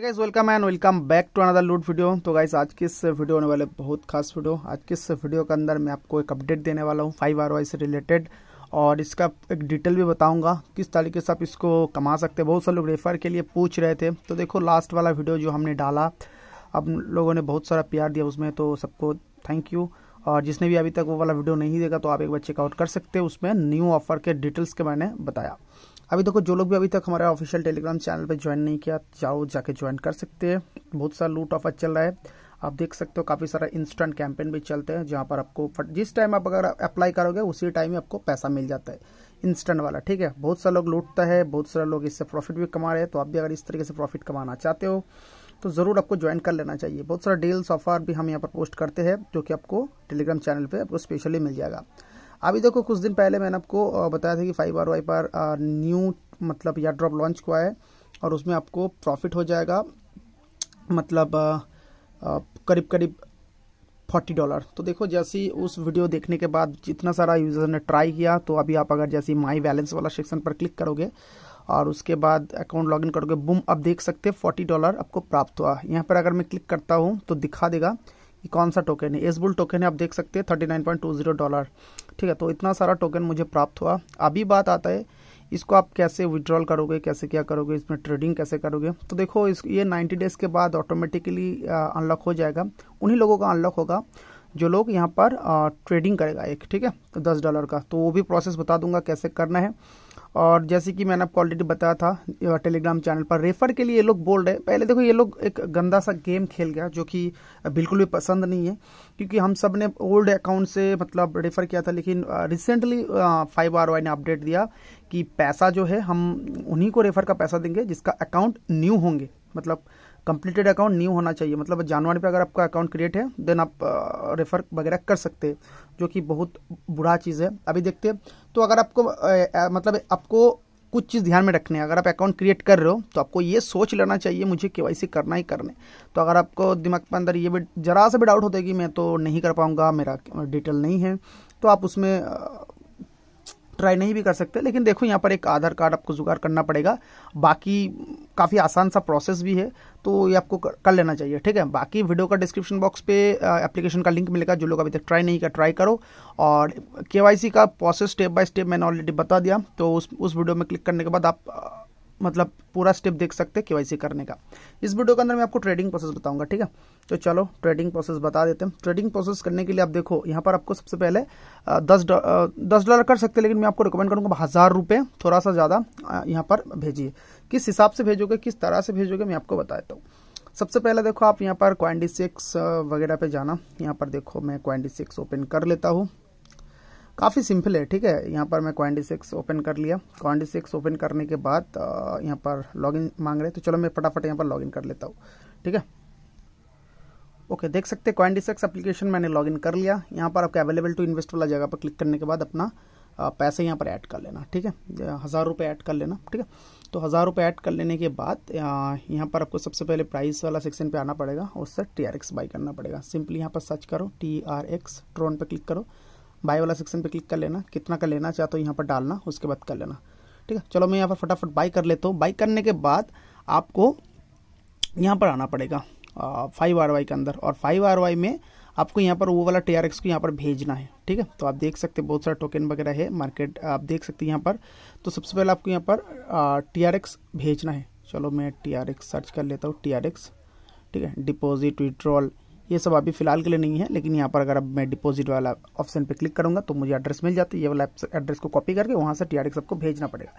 guys welcome and welcome back to another loot video तो guys आज की इस वीडियो होने वाले बहुत खास वीडियो आज की इस वीडियो के अंदर मैं आपको एक अपडेट देने वाला हूँ फाइव आर से रिलेटेड और इसका एक डिटेल भी बताऊंगा किस तरीके से आप इसको कमा सकते हैं बहुत सारे लोग रेफर के लिए पूछ रहे थे तो देखो लास्ट वाला वीडियो जो हमने डाला अब लोगों ने बहुत सारा प्यार दिया उसमें तो सबको थैंक यू और जिसने भी अभी तक वो वाला वीडियो नहीं देखा तो आप एक बार चेकआउट कर सकते हैं उसमें न्यू ऑफर के डिटेल्स के मैंने बताया अभी देखो जो लोग भी अभी तक हमारे ऑफिशियल टेलीग्राम चैनल पर ज्वाइन नहीं किया जाओ जाके ज्वाइन कर सकते हैं बहुत सारा लूट ऑफर चल रहा है आप देख सकते हो काफ़ी सारा इंस्टेंट कैंपेन भी चलते हैं जहाँ पर आपको जिस टाइम आप अगर अप्लाई करोगे उसी टाइम आपको पैसा मिल जाता है इंस्टेंट वाला ठीक है बहुत सारे लोग लूटता है बहुत सारे लोग इससे प्रॉफिट भी कमा रहे हैं तो आप भी अगर इस तरीके से प्रॉफिट कमाना चाहते हो तो ज़रूर आपको ज्वाइन कर लेना चाहिए बहुत सारा डील्स ऑफर भी हम यहाँ पर पोस्ट करते हैं जो कि आपको टेलीग्राम चैनल पर आपको स्पेशली मिल जाएगा अभी देखो कुछ दिन पहले मैंने आपको बताया था कि फाइव आर वाई पर न्यू मतलब या ड्रॉप लॉन्च हुआ है और उसमें आपको प्रॉफिट हो जाएगा मतलब करीब करीब फोर्टी डॉलर तो देखो जैसी उस वीडियो देखने के बाद जितना सारा यूज़र ने ट्राई किया तो अभी आप अगर जैसे माई बैलेंस वाला सेक्शन पर क्लिक करोगे और उसके बाद अकाउंट लॉगिन करोगे बुम अब देख सकते हैं फोर्टी डॉलर आपको प्राप्त हुआ यहाँ पर अगर मैं क्लिक करता हूँ तो दिखा देगा ये कौन सा टोकन है एसबुल टोकन है आप देख सकते हैं thirty nine point two zero dollar ठीक है तो इतना सारा टोकन मुझे प्राप्त हुआ अभी बात आता है इसको आप कैसे विड्रॉल करोगे कैसे क्या करोगे इसमें ट्रेडिंग कैसे करोगे तो देखो इस ये नाइन्टी डेज़ के बाद ऑटोमेटिकली अनलॉक हो जाएगा उन्हीं लोगों का अनलॉक होगा जो लोग यहाँ पर ट्रेडिंग करेगा एक ठीक है तो दस डॉलर का तो वो भी प्रोसेस बता दूंगा कैसे करना है और जैसे कि मैंने आपको ऑलरेडी बताया था टेलीग्राम चैनल पर रेफर के लिए ये लोग बोल रहे हैं पहले देखो ये लोग एक गंदा सा गेम खेल गया जो कि बिल्कुल भी पसंद नहीं है क्योंकि हम सब ने ओल्ड अकाउंट से मतलब रेफर किया था लेकिन रिसेंटली फाइव आर वाई ने अपडेट दिया कि पैसा जो है हम उन्हीं को रेफर का पैसा देंगे जिसका अकाउंट न्यू होंगे मतलब कंप्लीटेड अकाउंट न्यू होना चाहिए मतलब जानवर पे अगर आपका अकाउंट क्रिएट है देन आप रेफर वगैरह कर सकते हैं जो कि बहुत बुरा चीज़ है अभी देखते हैं तो अगर आपको मतलब आपको कुछ चीज़ ध्यान में रखने अगर आप अकाउंट क्रिएट कर रहे हो तो आपको ये सोच लेना चाहिए मुझे के करना ही करना है तो अगर आपको दिमाग के अंदर ये भी जरा सा भी डाउट होता है कि मैं तो नहीं कर पाऊँगा मेरा डिटेल नहीं है तो आप उसमें ट्राई नहीं भी कर सकते लेकिन देखो यहाँ पर एक आधार कार्ड आपको जुगाड़ करना पड़ेगा बाकी काफ़ी आसान सा प्रोसेस भी है तो ये आपको कर लेना चाहिए ठीक है बाकी वीडियो का डिस्क्रिप्शन बॉक्स पे एप्लीकेशन का लिंक मिलेगा जो लोग अभी तक ट्राई नहीं किया ट्राई करो और के का प्रोसेस स्टेप बाय स्टेप मैंने ऑलरेडी बता दिया तो उस उस वीडियो में क्लिक करने के बाद आप मतलब पूरा स्टेप देख सकते हैं केवाईसी करने का इस वीडियो के अंदर मैं आपको ट्रेडिंग प्रोसेस बताऊंगा ठीक है तो चलो ट्रेडिंग प्रोसेस बता देते हैं ट्रेडिंग प्रोसेस करने के लिए आप देखो यहाँ पर आपको सबसे पहले दस दस डॉलर कर सकते हैं लेकिन मैं आपको रिकमेंड करूंगा हज़ार रुपये थोड़ा सा ज़्यादा यहाँ पर भेजिए किस हिसाब से भेजोगे किस तरह से भेजोगे मैं आपको बता देता हूँ सबसे पहले देखो आप यहाँ पर क्वाइंटी सिक्स वगैरह पे जाना यहाँ पर देखो मैं क्वाइंटी सिक्स ओपन कर लेता हूँ काफ़ी सिंपल है ठीक है यहाँ पर मैं क्वान्डी सिक्स ओपन कर लिया क्वान्डी सिक्स ओपन करने के बाद यहाँ पर लॉगिन मांग रहे तो चलो मैं फटाफट यहाँ पर लॉगिन कर लेता हूँ ठीक है ओके देख सकते हैं क्वान्डी सिक्स एप्लीकेशन मैंने लॉगिन कर लिया यहाँ पर आपके अवेलेबल टू इन्वेस्ट वाला जगह पर क्लिक करने के बाद अपना पैसे यहाँ पर ऐड कर लेना ठीक है हज़ार रुपये ऐड कर लेना ठीक है तो हज़ार रुपये ऐड कर लेने के बाद यहाँ पर आपको सबसे पहले प्राइस वाला सेक्शन पे आना पड़ेगा उससे टी आर एक्स बाई करना पड़ेगा सिंपली यहाँ पर सर्च करो टी आर एक्स ट्रोन पर क्लिक करो बाय वाला सेक्शन पे क्लिक कर लेना कितना का लेना चाहते हो तो यहाँ पर डालना उसके बाद कर लेना ठीक है चलो मैं यहाँ पर फटाफट बाई कर लेता हूँ बाई करने के बाद आपको यहाँ पर आना पड़ेगा फाइव आर वाई के अंदर और फाइव आर वाई में आपको यहाँ पर वो वाला टी आर एक्स को यहाँ पर भेजना है ठीक है तो आप देख सकते बहुत सारा टोकन वगैरह है मार्केट आप देख सकते यहाँ पर तो सबसे पहले आपको यहाँ पर टी आर एक्स भेजना है चलो मैं टी आर एक्स सर्च कर लेता हूँ टी आर एक्स ठीक है डिपॉजिट विड्रॉल ये सब अभी फिलहाल के लिए नहीं है लेकिन यहाँ पर अगर अब मैं डिपॉजिट वाला ऑप्शन पे क्लिक करूँगा तो मुझे एड्रेस मिल जाती है ये वाला एड्रेस को कॉपी करके वहाँ से टी आपको भेजना पड़ेगा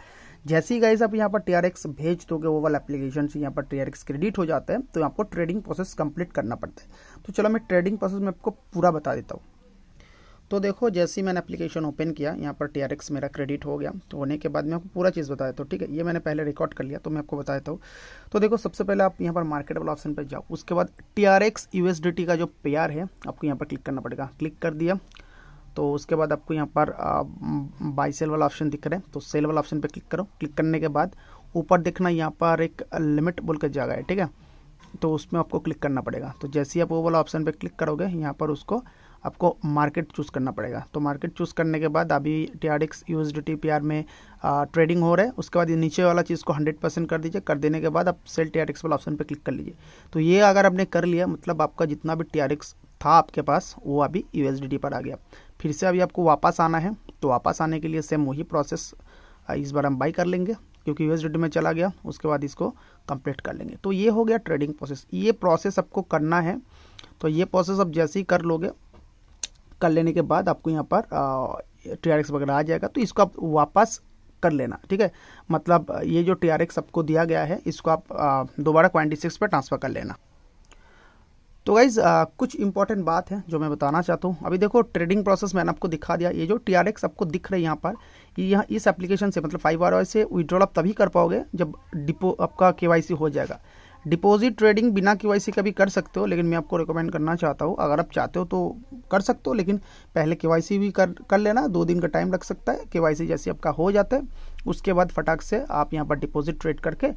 जैसे ही गाइज आप यहाँ पर टी भेज दोगे वो वाला एप्लीकेशन से यहाँ पर टी क्रेडिट हो जाता है तो आपको ट्रेडिंग प्रोसेस कंप्लीट करना पड़ता है तो चलो मैं ट्रेडिंग प्रोसेस में आपको पूरा बता देता हूँ तो देखो जैसे ही मैंने एप्लीकेशन ओपन किया यहाँ पर टी मेरा क्रेडिट हो गया तो होने के बाद मैं आपको पूरा चीज़ बताया तो ठीक है ये मैंने पहले रिकॉर्ड कर लिया तो मैं आपको बताया हूँ तो देखो सबसे पहले आप यहाँ पर मार्केट वाला ऑप्शन पर जाओ उसके बाद टी आर का जो पेयर है आपको यहाँ पर क्लिक करना पड़ेगा क्लिक कर दिया तो उसके बाद आपको यहाँ पर बाई सेल वाला ऑप्शन दिख रहा है तो सेल वाला ऑप्शन पर क्लिक करो क्लिक करने के बाद ऊपर देखना यहाँ पर एक लिमिट बोल कर जगह है ठीक है तो उसमें आपको क्लिक करना पड़ेगा तो जैसे ही आप वो वाला ऑप्शन पर क्लिक करोगे यहाँ पर उसको आपको मार्केट चूज़ करना पड़ेगा तो मार्केट चूज़ करने के बाद अभी T R X U S D T P R में आ, ट्रेडिंग हो रहा है उसके बाद ये नीचे वाला चीज़ को हंड्रेड परसेंट कर दीजिए कर देने के बाद आप सेल टी आर एक्स वाला ऑप्शन पर क्लिक कर लीजिए तो ये अगर आपने कर लिया मतलब आपका जितना भी टी आर एक्स था आपके पास वो अभी यू एस डी टी पर आ गया फिर से अभी आपको वापस आना है तो वापस आने के लिए सेम वही प्रोसेस इस बार हम बाई कर लेंगे क्योंकि यूएस में चला गया उसके बाद इसको कंप्लीट कर लेंगे तो ये हो गया ट्रेडिंग प्रोसेस ये प्रोसेस आपको करना है तो ये प्रोसेस आप जैसे ही कर लोगे कर लेने के बाद आपको यहाँ पर टी वगैरह आ जाएगा तो इसको आप वापस कर लेना ठीक है मतलब ये जो टी आर एक्स आपको दिया गया है इसको आप दोबारा क्वेंटी सिक्स पर ट्रांसफ़र कर लेना तो गाइज कुछ इंपॉर्टेंट बात है जो मैं बताना चाहता हूँ अभी देखो ट्रेडिंग प्रोसेस मैंने आपको दिखा दिया ये जो टी आर एक्स आपको दिख रहा है यहाँ पर यहाँ इस एप्लीकेशन से मतलब फाइव आर से विड्रॉल आप तभी कर पाओगे जब डिपो आपका के हो जाएगा डिपॉजिट ट्रेडिंग बिना के का भी कर सकते हो लेकिन मैं आपको रिकमेंड करना चाहता हूँ अगर आप चाहते हो तो कर सकते हो लेकिन पहले के भी कर कर लेना दो दिन का टाइम लग सकता है के जैसे आपका हो जाता है उसके बाद फटाक से आप यहाँ पर डिपॉजिट ट्रेड करके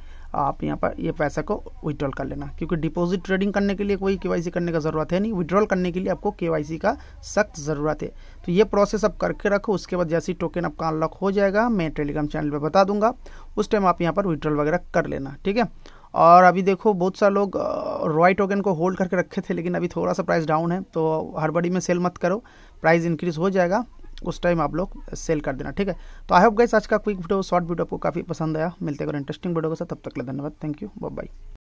आप यहाँ पर ये यह पैसा को विड्रॉल कर लेना क्योंकि डिपॉजिट ट्रेडिंग करने के लिए कोई के करने का ज़रूरत है नहीं विड्रॉल करने के लिए आपको के का सख्त ज़रूरत है तो ये प्रोसेस आप करके रखो उसके बाद जैसे ही टोकन आपका अनलॉक हो जाएगा मैं टेलीग्राम चैनल पर बता दूंगा उस टाइम आप यहाँ पर विड्रॉल वगैरह कर लेना ठीक है और अभी देखो बहुत सारे लोग रॉय टोकन को होल्ड करके रखे थे लेकिन अभी थोड़ा सा प्राइस डाउन है तो हड़बड़ी में सेल मत करो प्राइस इंक्रीज़ हो जाएगा उस टाइम आप लोग सेल कर देना ठीक है तो आई होप गाइस आज का क्विक वीडियो शॉर्ट वीडियो आपको काफ़ी पसंद आया मिलते अगर इंटरेस्टिंग वीडियो के साथ तब तक ले धन्यवाद थैंक यू बाय